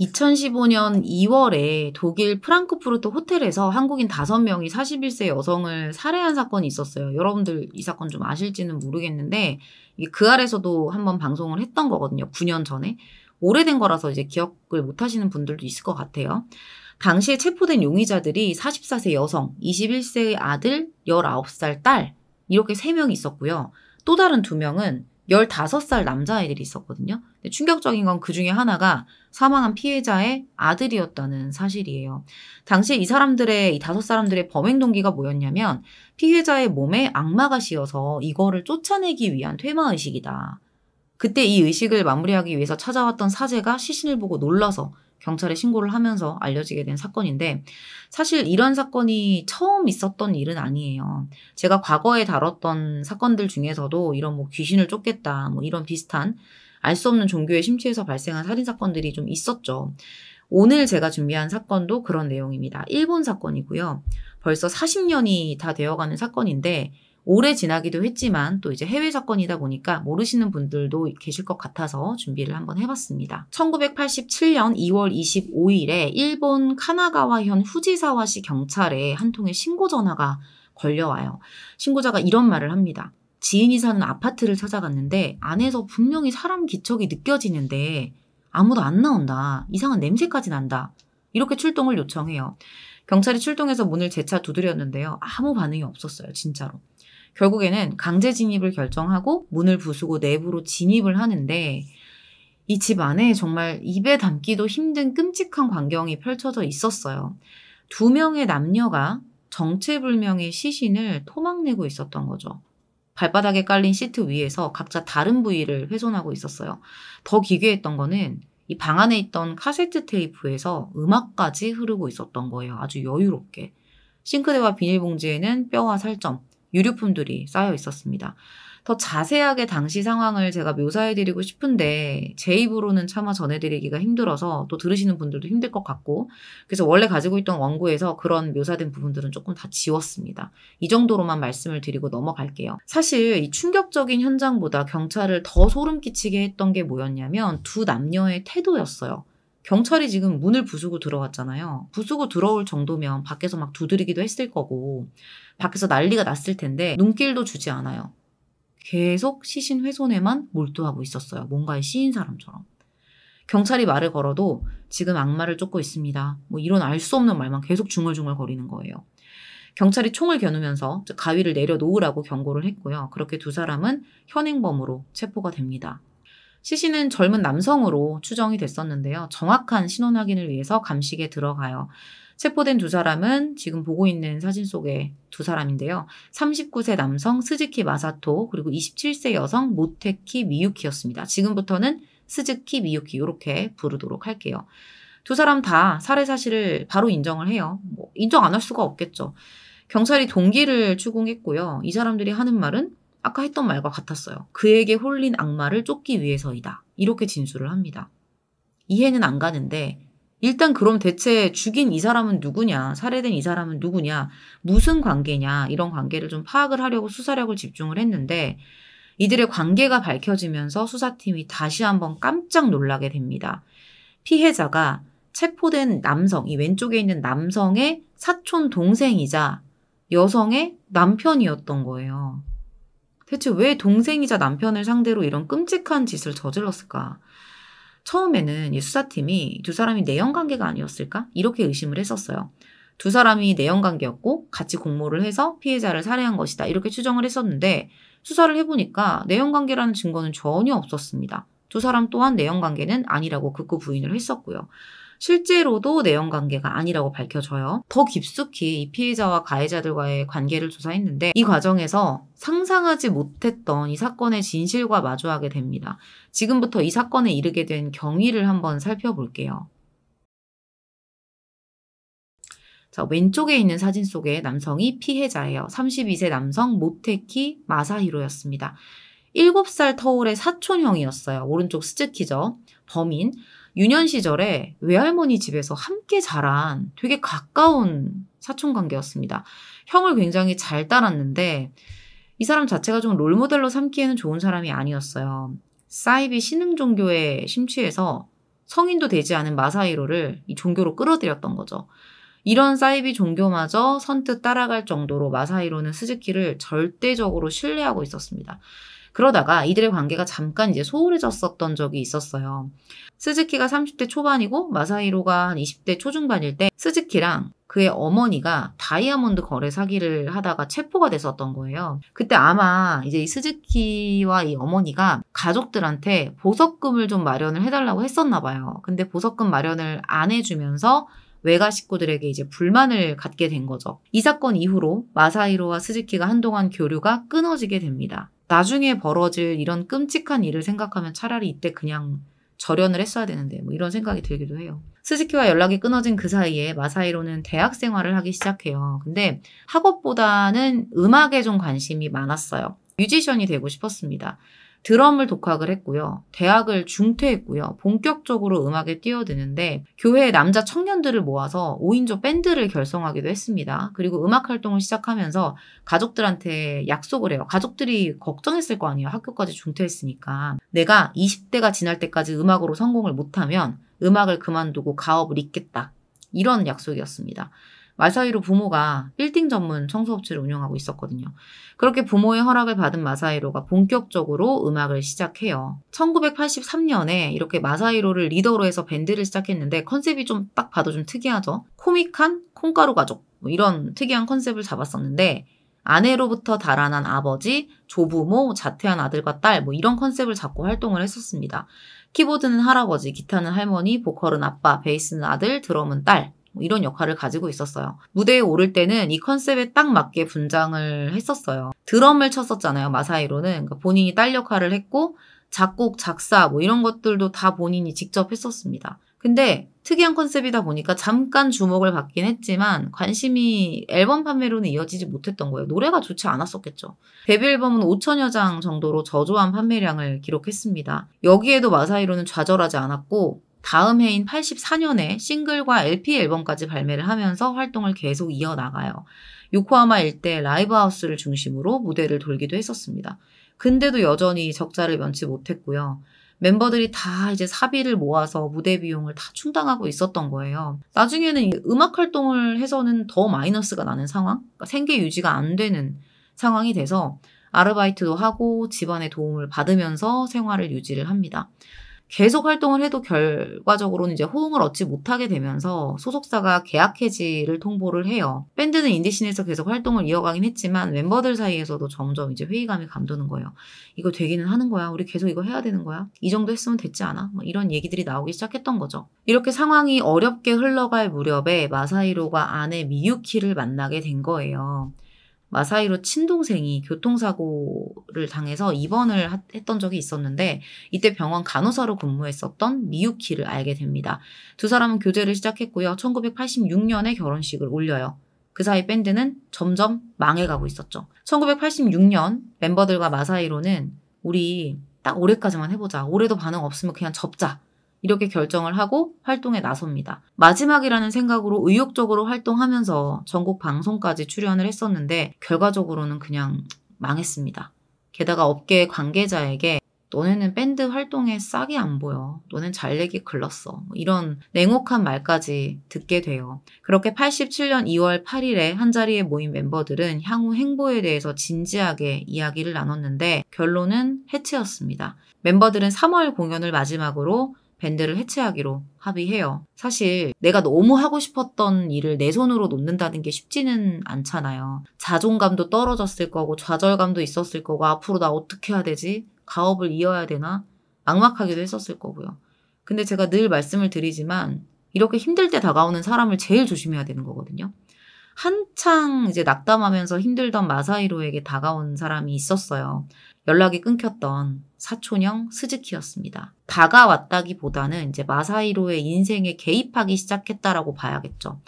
2015년 2월에 독일 프랑크푸르트 호텔에서 한국인 5명이 41세 여성을 살해한 사건이 있었어요. 여러분들 이 사건 좀 아실지는 모르겠는데 그 아래서도 한번 방송을 했던 거거든요. 9년 전에. 오래된 거라서 이제 기억을 못 하시는 분들도 있을 것 같아요. 당시에 체포된 용의자들이 44세 여성, 21세의 아들, 19살 딸 이렇게 3명 이 있었고요. 또 다른 2명은 열다섯 살 남자아이들이 있었거든요. 근데 충격적인 건 그 중에 하나가 사망한 피해자의 아들이었다는 사실이에요. 당시 이 사람들의, 이 다섯 사람들의 범행 동기가 뭐였냐면 피해자의 몸에 악마가 씌어서 이거를 쫓아내기 위한 퇴마의식이다. 그때 이 의식을 마무리하기 위해서 찾아왔던 사제가 시신을 보고 놀라서 경찰에 신고를 하면서 알려지게 된 사건인데 사실 이런 사건이 처음 있었던 일은 아니에요. 제가 과거에 다뤘던 사건들 중에서도 이런 뭐 귀신을 쫓겠다 뭐 이런 비슷한 알 수 없는 종교의 심취에서 발생한 살인 사건들이 좀 있었죠. 오늘 제가 준비한 사건도 그런 내용입니다. 일본 사건이고요. 벌써 40년이 다 되어가는 사건인데 오래 지나기도 했지만 또 이제 해외 사건이다 보니까 모르시는 분들도 계실 것 같아서 준비를 한번 해봤습니다. 1987년 2월 25일에 일본 카나가와현 후지사와시 경찰에 한 통의 신고 전화가 걸려와요. 신고자가 이런 말을 합니다. 지인이 사는 아파트를 찾아갔는데 안에서 분명히 사람 기척이 느껴지는데 아무도 안 나온다. 이상한 냄새까지 난다. 이렇게 출동을 요청해요. 경찰이 출동해서 문을 재차 두드렸는데요. 아무 반응이 없었어요, 진짜로. 결국에는 강제 진입을 결정하고 문을 부수고 내부로 진입을 하는데 이 집 안에 정말 입에 담기도 힘든 끔찍한 광경이 펼쳐져 있었어요. 두 명의 남녀가 정체불명의 시신을 토막내고 있었던 거죠. 발바닥에 깔린 시트 위에서 각자 다른 부위를 훼손하고 있었어요. 더 기괴했던 거는 이 방 안에 있던 카세트 테이프에서 음악까지 흐르고 있었던 거예요. 아주 여유롭게. 싱크대와 비닐봉지에는 뼈와 살점, 유류품들이 쌓여 있었습니다. 더 자세하게 당시 상황을 제가 묘사해드리고 싶은데 제 입으로는 차마 전해드리기가 힘들어서 또 들으시는 분들도 힘들 것 같고 그래서 원래 가지고 있던 원고에서 그런 묘사된 부분들은 조금 다 지웠습니다. 이 정도로만 말씀을 드리고 넘어갈게요. 사실 이 충격적인 현장보다 경찰을 더 소름 끼치게 했던 게 뭐였냐면 두 남녀의 태도였어요. 경찰이 지금 문을 부수고 들어왔잖아요. 부수고 들어올 정도면 밖에서 막 두드리기도 했을 거고 밖에서 난리가 났을 텐데 눈길도 주지 않아요. 계속 시신 훼손에만 몰두하고 있었어요. 뭔가의 시인 사람처럼. 경찰이 말을 걸어도 지금 악마를 쫓고 있습니다. 뭐 이런 알 수 없는 말만 계속 중얼중얼 거리는 거예요. 경찰이 총을 겨누면서 가위를 내려놓으라고 경고를 했고요. 그렇게 두 사람은 현행범으로 체포가 됩니다. 시신은 젊은 남성으로 추정이 됐었는데요. 정확한 신원 확인을 위해서 감식에 들어가요. 체포된 두 사람은 지금 보고 있는 사진 속에 두 사람인데요. 39세 남성 스즈키 마사토 그리고 27세 여성 모테키 미유키였습니다. 지금부터는 스즈키 미유키 이렇게 부르도록 할게요. 두 사람 다 살해 사실을 바로 인정을 해요. 뭐 인정 안 할 수가 없겠죠. 경찰이 동기를 추궁했고요. 이 사람들이 하는 말은 아까 했던 말과 같았어요. 그에게 홀린 악마를 쫓기 위해서이다. 이렇게 진술을 합니다. 이해는 안 가는데 일단 그럼 대체 죽인 이 사람은 누구냐, 살해된 이 사람은 누구냐, 무슨 관계냐, 이런 관계를 좀 파악을 하려고 수사력을 집중을 했는데, 이들의 관계가 밝혀지면서 수사팀이 다시 한번 깜짝 놀라게 됩니다. 피해자가 체포된 남성, 이 왼쪽에 있는 남성의 사촌 동생이자 여성의 남편이었던 거예요. 대체 왜 동생이자 남편을 상대로 이런 끔찍한 짓을 저질렀을까? 처음에는 이 수사팀이 두 사람이 내연 관계가 아니었을까? 이렇게 의심을 했었어요. 두 사람이 내연 관계였고 같이 공모를 해서 피해자를 살해한 것이다. 이렇게 추정을 했었는데 수사를 해보니까 내연 관계라는 증거는 전혀 없었습니다. 두 사람 또한 내연 관계는 아니라고 극구 부인을 했었고요. 실제로도 내연 관계가 아니라고 밝혀져요. 더 깊숙이 이 피해자와 가해자들과의 관계를 조사했는데 이 과정에서 상상하지 못했던 이 사건의 진실과 마주하게 됩니다. 지금부터 이 사건에 이르게 된 경위를 한번 살펴볼게요. 자, 왼쪽에 있는 사진 속에 남성이 피해자예요. 32세 남성 모테키 마사히로였습니다. 7살 터울의 사촌형이었어요. 오른쪽 스즈키죠. 범인. 유년 시절에 외할머니 집에서 함께 자란 되게 가까운 사촌 관계였습니다. 형을 굉장히 잘 따랐는데 이 사람 자체가 좀 롤모델로 삼기에는 좋은 사람이 아니었어요. 사이비 신흥 종교에 심취해서 성인도 되지 않은 마사이로를이 종교로 끌어들였던 거죠. 이런 사이비 종교마저 선뜻 따라갈 정도로 마사이로는 스즈키를 절대적으로 신뢰하고 있었습니다. 그러다가 이들의 관계가 잠깐 이제 소홀해졌었던 적이 있었어요. 스즈키가 30대 초반이고 마사히로가 한 20대 초중반일 때 스즈키랑 그의 어머니가 다이아몬드 거래 사기를 하다가 체포가 됐었던 거예요. 그때 아마 이제 이 스즈키와 이 어머니가 가족들한테 보석금을 좀 마련을 해달라고 했었나 봐요. 근데 보석금 마련을 안 해주면서 외가 식구들에게 이제 불만을 갖게 된 거죠. 이 사건 이후로 마사히로와 스즈키가 한동안 교류가 끊어지게 됩니다. 나중에 벌어질 이런 끔찍한 일을 생각하면 차라리 이때 그냥 절연을 했어야 되는데 뭐 이런 생각이 들기도 해요. 스즈키와 연락이 끊어진 그 사이에 마사이로는 대학 생활을 하기 시작해요. 근데 학업보다는 음악에 좀 관심이 많았어요. 뮤지션이 되고 싶었습니다. 드럼을 독학을 했고요. 대학을 중퇴했고요. 본격적으로 음악에 뛰어드는데 교회의 남자 청년들을 모아서 5인조 밴드를 결성하기도 했습니다. 그리고 음악 활동을 시작하면서 가족들한테 약속을 해요. 가족들이 걱정했을 거 아니에요. 학교까지 중퇴했으니까. 내가 20대가 지날 때까지 음악으로 성공을 못하면 음악을 그만두고 가업을 잇겠다. 이런 약속이었습니다. 마사이로 부모가 빌딩 전문 청소업체를 운영하고 있었거든요. 그렇게 부모의 허락을 받은 마사이로가 본격적으로 음악을 시작해요. 1983년에 이렇게 마사이로를 리더로 해서 밴드를 시작했는데 컨셉이 좀 딱 봐도 좀 특이하죠. 코믹한 콩가루 가족 뭐 이런 특이한 컨셉을 잡았었는데 아내로부터 달아난 아버지, 조부모, 자퇴한 아들과 딸, 뭐 이런 컨셉을 잡고 활동을 했었습니다. 키보드는 할아버지, 기타는 할머니, 보컬은 아빠, 베이스는 아들, 드럼은 딸. 뭐 이런 역할을 가지고 있었어요. 무대에 오를 때는 이 컨셉에 딱 맞게 분장을 했었어요. 드럼을 쳤었잖아요. 마사이로는 그러니까 본인이 딸 역할을 했고 작곡, 작사 뭐 이런 것들도 다 본인이 직접 했었습니다. 근데 특이한 컨셉이다 보니까 잠깐 주목을 받긴 했지만 관심이 앨범 판매로는 이어지지 못했던 거예요. 노래가 좋지 않았었겠죠. 데뷔 앨범은 5천여 장 정도로 저조한 판매량을 기록했습니다. 여기에도 마사이로는 좌절하지 않았고 다음 해인 84년에 싱글과 LP 앨범까지 발매를 하면서 활동을 계속 이어나가요. 요코하마 일대 라이브 하우스를 중심으로 무대를 돌기도 했었습니다. 근데도 여전히 적자를 면치 못했고요. 멤버들이 다 이제 사비를 모아서 무대 비용을 다 충당하고 있었던 거예요. 나중에는 음악 활동을 해서는 더 마이너스가 나는 상황? 그러니까 생계 유지가 안 되는 상황이 돼서 아르바이트도 하고 집안의 도움을 받으면서 생활을 유지를 합니다. 계속 활동을 해도 결과적으로는 이제 호응을 얻지 못하게 되면서 소속사가 계약 해지를 통보를 해요. 밴드는 인디신에서 계속 활동을 이어가긴 했지만 멤버들 사이에서도 점점 이제 회의감이 감도는 거예요. 이거 되기는 하는 거야. 우리 계속 이거 해야 되는 거야. 이 정도 했으면 됐지 않아? 뭐 이런 얘기들이 나오기 시작했던 거죠. 이렇게 상황이 어렵게 흘러갈 무렵에 마사이로가 아내 미유키를 만나게 된 거예요. 마사이로 친동생이 교통사고를 당해서 입원을 하, 했던 적이 있었는데 이때 병원 간호사로 근무했었던 미유키를 알게 됩니다. 두 사람은 교제를 시작했고요. 1986년에 결혼식을 올려요. 그 사이 밴드는 점점 망해가고 있었죠. 1986년 멤버들과 마사이로는 우리 딱 올해까지만 해보자. 올해도 반응 없으면 그냥 접자. 이렇게 결정을 하고 활동에 나섭니다. 마지막이라는 생각으로 의욕적으로 활동하면서 전국 방송까지 출연을 했었는데 결과적으로는 그냥 망했습니다. 게다가 업계 관계자에게 너네는 밴드 활동에 싹이 안 보여. 너는 잘 내기 글렀어. 뭐 이런 냉혹한 말까지 듣게 돼요. 그렇게 87년 2월 8일에 한자리에 모인 멤버들은 향후 행보에 대해서 진지하게 이야기를 나눴는데 결론은 해체였습니다. 멤버들은 3월 공연을 마지막으로 밴드를 해체하기로 합의해요. 사실 내가 너무 하고 싶었던 일을 내 손으로 놓는다는 게 쉽지는 않잖아요. 자존감도 떨어졌을 거고 좌절감도 있었을 거고 앞으로 나 어떻게 해야 되지? 가업을 이어야 되나? 막막하기도 했었을 거고요. 근데 제가 늘 말씀을 드리지만 이렇게 힘들 때 다가오는 사람을 제일 조심해야 되는 거거든요. 한창 이제 낙담하면서 힘들던 마사이로에게 다가온 사람이 있었어요. 연락이 끊겼던 사촌형 스즈키였습니다. 다가왔다기보다는 이제 마사이로의 인생에 개입하기 시작했다라고 봐야겠죠.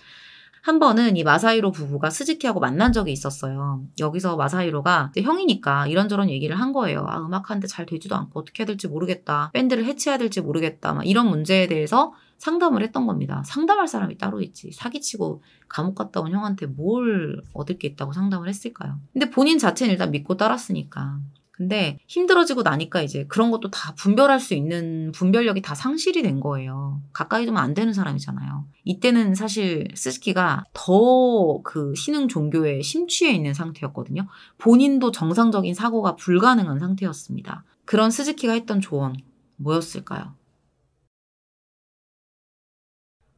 한 번은 이마사이로 부부가 스즈키하고 만난 적이 있었어요. 여기서 마사이로가 형이니까 이런저런 얘기를 한 거예요. 아, 음악하는데 잘 되지도 않고 어떻게 해야 될지 모르겠다. 밴드를 해체해야 될지 모르겠다. 막 이런 문제에 대해서 상담을 했던 겁니다. 상담할 사람이 따로 있지. 사기치고 감옥 갔다 온 형한테 뭘 얻을 게 있다고 상담을 했을까요? 근데 본인 자체는 일단 믿고 따랐으니까. 근데 힘들어지고 나니까 이제 그런 것도 다 분별할 수 있는 분별력이 다 상실이 된 거예요. 가까이 두면 안 되는 사람이잖아요. 이때는 사실 스즈키가 더 그 신흥 종교에 심취해 있는 상태였거든요. 본인도 정상적인 사고가 불가능한 상태였습니다. 그런 스즈키가 했던 조언 뭐였을까요?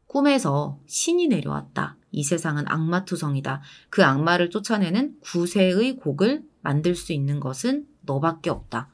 꿈에서 신이 내려왔다. 이 세상은 악마투성이다. 그 악마를 쫓아내는 구세의 곡을 만들 수 있는 것은 너밖에 없다.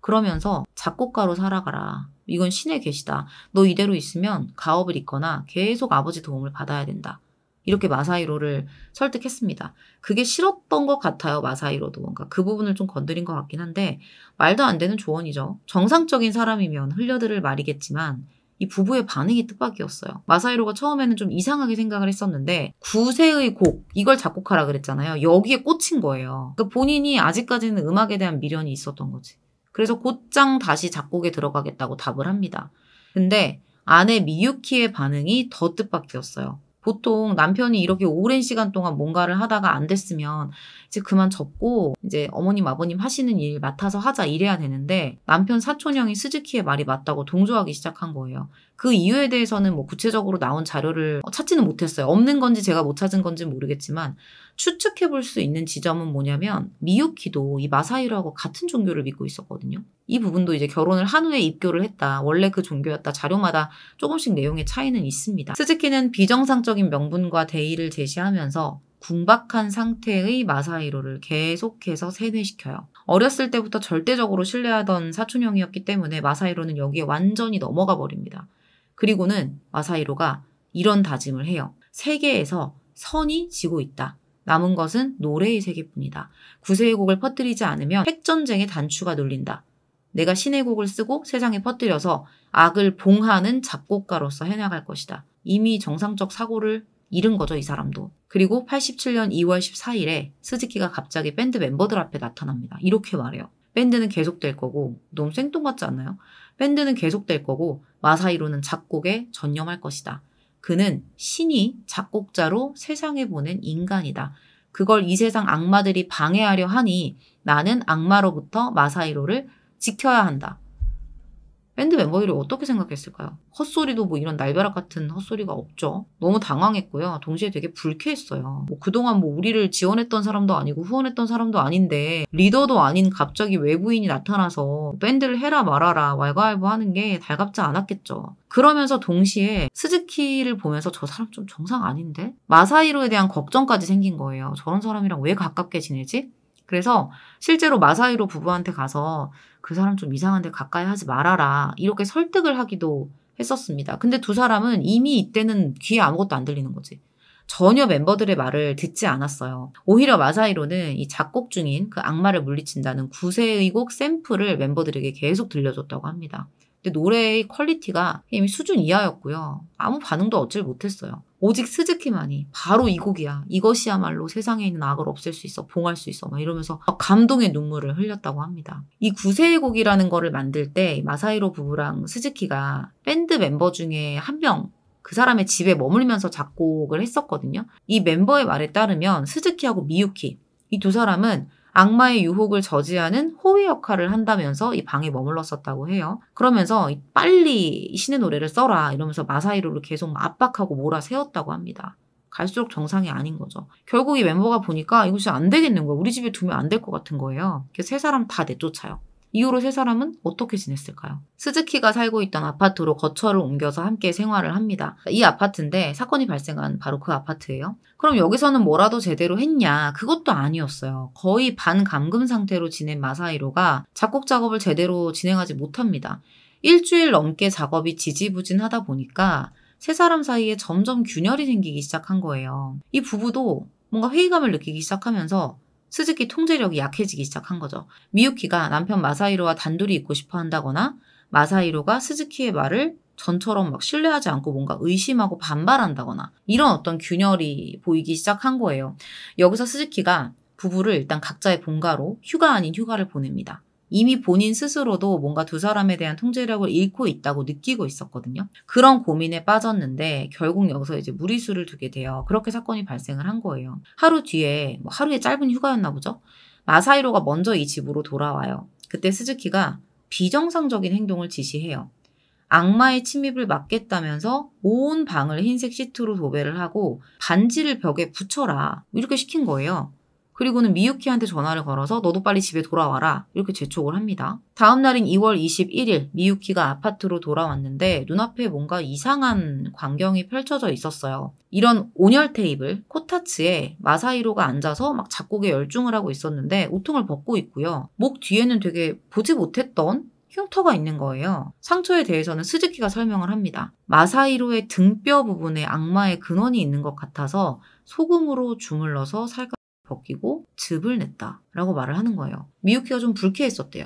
그러면서 작곡가로 살아가라. 이건 신의 계시다. 너 이대로 있으면 가업을 잇거나 계속 아버지 도움을 받아야 된다. 이렇게 마사이로를 설득했습니다. 그게 싫었던 것 같아요, 마사이로도. 뭔가 그러니까 그 부분을 좀 건드린 것 같긴 한데, 말도 안 되는 조언이죠. 정상적인 사람이면 흘려들을 말이겠지만, 이 부부의 반응이 뜻밖이었어요. 마사히로가 처음에는 좀 이상하게 생각을 했었는데 구세의 곡 이걸 작곡하라 그랬잖아요. 여기에 꽂힌 거예요. 그러니까 본인이 아직까지는 음악에 대한 미련이 있었던 거지. 그래서 곧장 다시 작곡에 들어가겠다고 답을 합니다. 근데 아내 미유키의 반응이 더 뜻밖이었어요. 보통 남편이 이렇게 오랜 시간 동안 뭔가를 하다가 안 됐으면 이제 그만 접고 이제 어머님 아버님 하시는 일 맡아서 하자 이래야 되는데 남편 사촌형이 스즈키의 말이 맞다고 동조하기 시작한 거예요. 그 이유에 대해서는 뭐 구체적으로 나온 자료를 찾지는 못했어요. 없는 건지 제가 못 찾은 건지 모르겠지만 추측해 볼 수 있는 지점은 뭐냐면 미유키도 이 마사히로하고 같은 종교를 믿고 있었거든요. 이 부분도 이제 결혼을 한 후에 입교를 했다. 원래 그 종교였다. 자료마다 조금씩 내용의 차이는 있습니다. 스즈키는 비정상적인 명분과 대의를 제시하면서 궁박한 상태의 마사히로를 계속해서 세뇌시켜요. 어렸을 때부터 절대적으로 신뢰하던 사촌형이었기 때문에 마사히로는 여기에 완전히 넘어가 버립니다. 그리고는 마사히로가 이런 다짐을 해요. 세계에서 선이 지고 있다. 남은 것은 노래의 세계뿐이다. 구세의 곡을 퍼뜨리지 않으면 핵전쟁의 단추가 눌린다. 내가 신의 곡을 쓰고 세상에 퍼뜨려서 악을 봉하는 작곡가로서 해나갈 것이다. 이미 정상적 사고를 잃은 거죠, 이 사람도. 그리고 87년 2월 14일에 스즈키가 갑자기 밴드 멤버들 앞에 나타납니다. 이렇게 말해요. 밴드는 계속될 거고, 너무 생뚱 맞지 않나요? 밴드는 계속될 거고, 마사이로는 작곡에 전념할 것이다. 그는 신이 작곡자로 세상에 보낸 인간이다. 그걸 이 세상 악마들이 방해하려 하니 나는 악마로부터 마사이로를 지켜야 한다. 밴드 멤버들이 어떻게 생각했을까요? 헛소리도 뭐 이런 날벼락 같은 헛소리가 없죠. 너무 당황했고요. 동시에 되게 불쾌했어요. 뭐 그동안 뭐 우리를 지원했던 사람도 아니고 후원했던 사람도 아닌데 리더도 아닌 갑자기 외부인이 나타나서 밴드를 해라 말아라 왈가왈부하는 게 달갑지 않았겠죠. 그러면서 동시에 스즈키를 보면서 저 사람 좀 정상 아닌데? 마사이로에 대한 걱정까지 생긴 거예요. 저런 사람이랑 왜 가깝게 지내지? 그래서 실제로 마사이로 부부한테 가서 그 사람 좀 이상한데 가까이 하지 말아라. 이렇게 설득을 하기도 했었습니다. 근데 두 사람은 이미 이때는 귀에 아무것도 안 들리는 거지. 전혀 멤버들의 말을 듣지 않았어요. 오히려 마사이로는 이 작곡 중인 그 악마를 물리친다는 구세의곡 샘플을 멤버들에게 계속 들려줬다고 합니다. 근데 노래의 퀄리티가 이미 수준 이하였고요. 아무 반응도 얻질 못했어요. 오직 스즈키만이 바로 이 곡이야. 이것이야말로 세상에 있는 악을 없앨 수 있어, 봉할 수 있어, 막 이러면서 감동의 눈물을 흘렸다고 합니다. 이 구세의 곡이라는 거를 만들 때마사이로 부부랑 스즈키가 밴드 멤버 중에 한 명, 그 사람의 집에 머물면서 작곡을 했었거든요. 이 멤버의 말에 따르면 스즈키하고 미유키, 이 두 사람은 악마의 유혹을 저지하는 호위 역할을 한다면서 이 방에 머물렀었다고 해요. 그러면서 빨리 신의 노래를 써라 이러면서 마사히로를 계속 압박하고 몰아세웠다고 합니다. 갈수록 정상이 아닌 거죠. 결국 이 멤버가 보니까 이것이 안 되겠는 거야. 우리 집에 두면 안 될 것 같은 거예요. 그래서 세 사람 다 내쫓아요. 이후로 세 사람은 어떻게 지냈을까요? 스즈키가 살고 있던 아파트로 거처를 옮겨서 함께 생활을 합니다. 이 아파트인데 사건이 발생한 바로 그 아파트예요. 그럼 여기서는 뭐라도 제대로 했냐? 그것도 아니었어요. 거의 반감금 상태로 지낸 마사이로가 작곡 작업을 제대로 진행하지 못합니다. 일주일 넘게 작업이 지지부진하다 보니까 세 사람 사이에 점점 균열이 생기기 시작한 거예요. 이 부부도 뭔가 회의감을 느끼기 시작하면서 스즈키 통제력이 약해지기 시작한 거죠. 미유키가 남편 마사이로와 단둘이 있고 싶어 한다거나 마사이로가 스즈키의 말을 전처럼 막 신뢰하지 않고 뭔가 의심하고 반발한다거나 이런 어떤 균열이 보이기 시작한 거예요. 여기서 스즈키가 부부를 일단 각자의 본가로 휴가 아닌 휴가를 보냅니다. 이미 본인 스스로도 뭔가 두 사람에 대한 통제력을 잃고 있다고 느끼고 있었거든요. 그런 고민에 빠졌는데 결국 여기서 이제 무리수를 두게 돼요. 그렇게 사건이 발생을 한 거예요. 하루 뒤에 뭐 하루에 짧은 휴가였나 보죠. 마사이로가 먼저 이 집으로 돌아와요. 그때 스즈키가 비정상적인 행동을 지시해요. 악마의 침입을 막겠다면서 온 방을 흰색 시트로 도배를 하고 반지를 벽에 붙여라 이렇게 시킨 거예요. 그리고는 미유키한테 전화를 걸어서 너도 빨리 집에 돌아와라 이렇게 재촉을 합니다. 다음 날인 2월 21일 미유키가 아파트로 돌아왔는데 눈앞에 뭔가 이상한 광경이 펼쳐져 있었어요. 이런 온열 테이블 코타츠에 마사히로가 앉아서 막 작곡에 열중을 하고 있었는데 옷통을 벗고 있고요. 목 뒤에는 되게 보지 못했던 흉터가 있는 거예요. 상처에 대해서는 스즈키가 설명을 합니다. 마사히로의 등뼈 부분에 악마의 근원이 있는 것 같아서 소금으로 주물러서 살까 벗기고 즙을 냈다라고 말을 하는 거예요. 미유키가 좀 불쾌했었대요.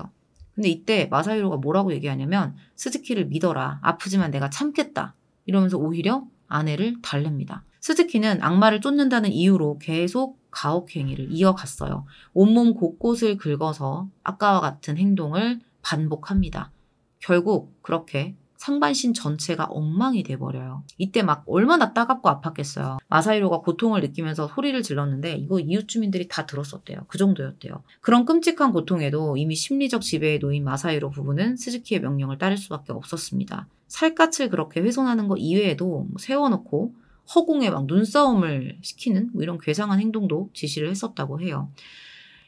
근데 이때 마사히로가 뭐라고 얘기하냐면 스즈키를 믿어라. 아프지만 내가 참겠다. 이러면서 오히려 아내를 달랩니다. 스즈키는 악마를 쫓는다는 이유로 계속 가혹 행위를 이어갔어요. 온몸 곳곳을 긁어서 아까와 같은 행동을 반복합니다. 결국 그렇게 상반신 전체가 엉망이 돼버려요. 이때 막 얼마나 따갑고 아팠겠어요. 마사히로가 고통을 느끼면서 소리를 질렀는데 이거 이웃 주민들이 다 들었었대요. 그 정도였대요. 그런 끔찍한 고통에도 이미 심리적 지배에 놓인 마사히로 부부는 스즈키의 명령을 따를 수밖에 없었습니다. 살갗을 그렇게 훼손하는 것 이외에도 뭐 세워놓고 허공에 막 눈싸움을 시키는 뭐 이런 괴상한 행동도 지시를 했었다고 해요.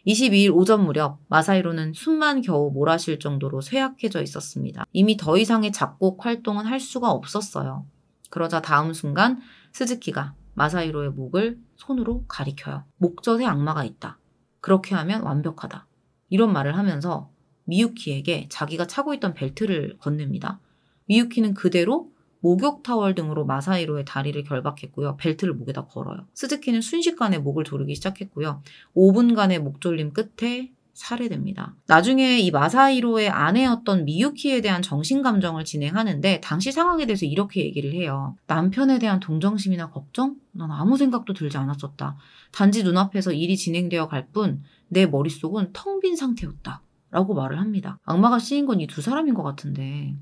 22일 오전 무렵 마사이로는 숨만 겨우 몰아쉴 정도로 쇠약해져 있었습니다. 이미 더 이상의 작곡 활동은 할 수가 없었어요. 그러자 다음 순간 스즈키가 마사이로의 목을 손으로 가리켜요. 목젖에 악마가 있다. 그렇게 하면 완벽하다. 이런 말을 하면서 미유키에게 자기가 차고 있던 벨트를 건넵니다. 미유키는 그대로 목욕 타월 등으로 마사이로의 다리를 결박했고요. 벨트를 목에다 걸어요. 스즈키는 순식간에 목을 조르기 시작했고요. 5분간의 목졸림 끝에 살해됩니다. 나중에 이 마사히로의 아내였던 미유키에 대한 정신감정을 진행하는데 당시 상황에 대해서 이렇게 얘기를 해요. 남편에 대한 동정심이나 걱정? 난 아무 생각도 들지 않았었다. 단지 눈앞에서 일이 진행되어 갈 뿐 내 머릿속은 텅 빈 상태였다. 라고 말을 합니다. 악마가 씌인 건 이 두 사람인 것 같은데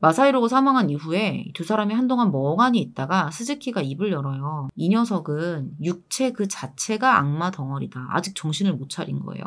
마사이로가 사망한 이후에 두 사람이 한동안 멍하니 있다가 스즈키가 입을 열어요. 이 녀석은 육체 그 자체가 악마 덩어리다. 아직 정신을 못 차린 거예요.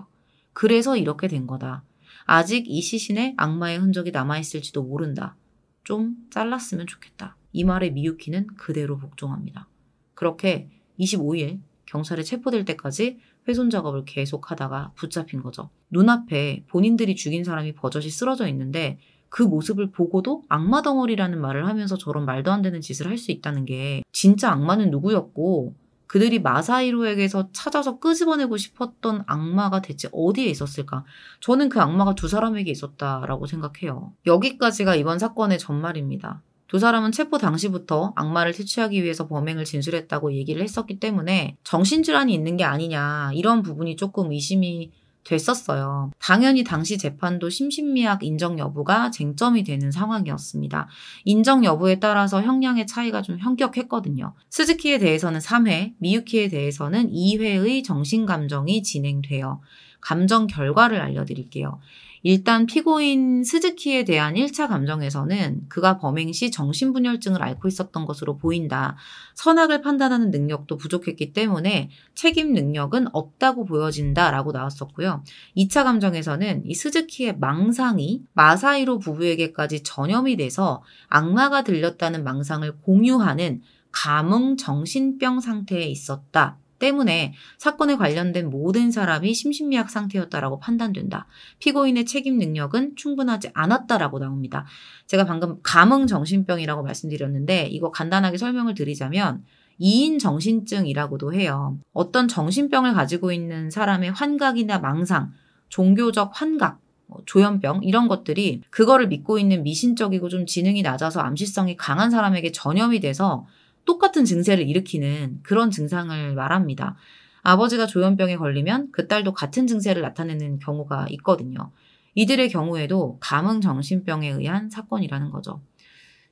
그래서 이렇게 된 거다. 아직 이 시신에 악마의 흔적이 남아있을지도 모른다. 좀 잘랐으면 좋겠다. 이 말에 미유키는 그대로 복종합니다. 그렇게 25일 경찰에 체포될 때까지 훼손 작업을 계속하다가 붙잡힌 거죠. 눈앞에 본인들이 죽인 사람이 버젓이 쓰러져 있는데 그 모습을 보고도 악마 덩어리라는 말을 하면서 저런 말도 안 되는 짓을 할 수 있다는 게 진짜 악마는 누구였고 그들이 마사이로에게서 찾아서 끄집어내고 싶었던 악마가 대체 어디에 있었을까? 저는 그 악마가 두 사람에게 있었다라고 생각해요. 여기까지가 이번 사건의 전말입니다. 두 사람은 체포 당시부터 악마를 퇴치하기 위해서 범행을 진술했다고 얘기를 했었기 때문에 정신질환이 있는 게 아니냐 이런 부분이 조금 의심이 됐었어요. 당연히 당시 재판도 심신미약 인정 여부가 쟁점이 되는 상황이었습니다. 인정 여부에 따라서 형량의 차이가 좀 현격했거든요. 스즈키에 대해서는 3회, 미유키에 대해서는 2회의 정신감정이 진행되어 감정 결과를 알려드릴게요. 일단 피고인 스즈키에 대한 1차 감정에서는 그가 범행 시 정신분열증을 앓고 있었던 것으로 보인다. 선악을 판단하는 능력도 부족했기 때문에 책임 능력은 없다고 보여진다 라고 나왔었고요. 2차 감정에서는 이 스즈키의 망상이 마사이로 부부에게까지 전염이 돼서 악마가 들렸다는 망상을 공유하는 감흥 정신병 상태에 있었다. 때문에 사건에 관련된 모든 사람이 심신미약 상태였다라고 판단된다. 피고인의 책임 능력은 충분하지 않았다라고 나옵니다. 제가 방금 감흥 정신병이라고 말씀드렸는데 이거 간단하게 설명을 드리자면 이인 정신증이라고도 해요. 어떤 정신병을 가지고 있는 사람의 환각이나 망상, 종교적 환각, 뭐 조현병 이런 것들이 그거를 믿고 있는 미신적이고 좀 지능이 낮아서 암시성이 강한 사람에게 전염이 돼서 똑같은 증세를 일으키는 그런 증상을 말합니다. 아버지가 조현병에 걸리면 그 딸도 같은 증세를 나타내는 경우가 있거든요. 이들의 경우에도 감흥정신병에 의한 사건이라는 거죠.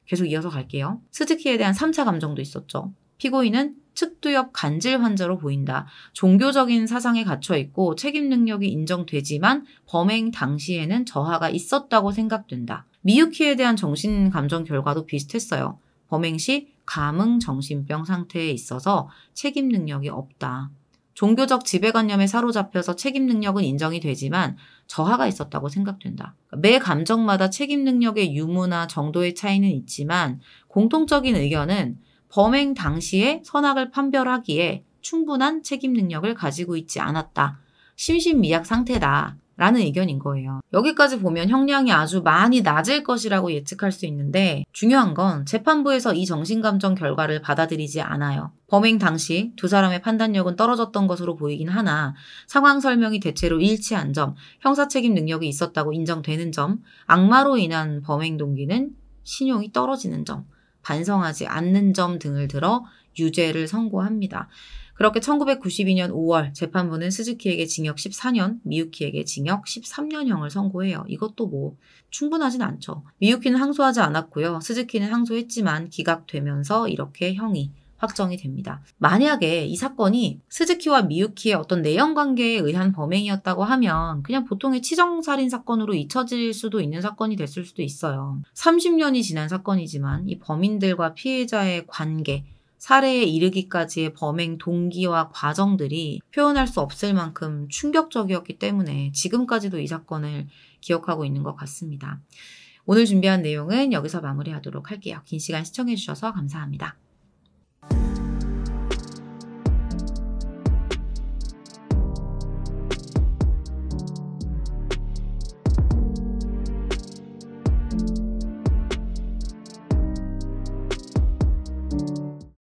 계속 이어서 갈게요. 스즈키에 대한 3차 감정도 있었죠. 피고인은 측두엽 간질 환자로 보인다. 종교적인 사상에 갇혀 있고 책임 능력이 인정되지만 범행 당시에는 저하가 있었다고 생각된다. 미유키에 대한 정신 감정 결과도 비슷했어요. 범행 시 감흥 정신병 상태에 있어서 책임 능력이 없다. 종교적 지배관념에 사로잡혀서 책임 능력은 인정이 되지만 저하가 있었다고 생각된다. 그러니까 매 감정마다 책임 능력의 유무나 정도의 차이는 있지만 공통적인 의견은 범행 당시에 선악을 판별하기에 충분한 책임 능력을 가지고 있지 않았다. 심신미약 상태다. 라는 의견인 거예요. 여기까지 보면 형량이 아주 많이 낮을 것이라고 예측할 수 있는데 중요한 건 재판부에서 이 정신감정 결과를 받아들이지 않아요. 범행 당시 두 사람의 판단력은 떨어졌던 것으로 보이긴 하나 상황 설명이 대체로 일치한 점, 형사 책임 능력이 있었다고 인정되는 점, 악마로 인한 범행 동기는 신용이 떨어지는 점, 반성하지 않는 점 등을 들어 유죄를 선고합니다. 그렇게 1992년 5월 재판부는 스즈키에게 징역 14년, 미유키에게 징역 13년형을 선고해요. 이것도 뭐 충분하진 않죠. 미유키는 항소하지 않았고요. 스즈키는 항소했지만 기각되면서 이렇게 형이 확정이 됩니다. 만약에 이 사건이 스즈키와 미유키의 어떤 내연 관계에 의한 범행이었다고 하면 그냥 보통의 치정살인 사건으로 잊혀질 수도 있는 사건이 됐을 수도 있어요. 30년이 지난 사건이지만 이 범인들과 피해자의 관계, 살해에 이르기까지의 범행 동기와 과정들이 표현할 수 없을 만큼 충격적이었기 때문에 지금까지도 이 사건을 기억하고 있는 것 같습니다. 오늘 준비한 내용은 여기서 마무리하도록 할게요. 긴 시간 시청해주셔서 감사합니다.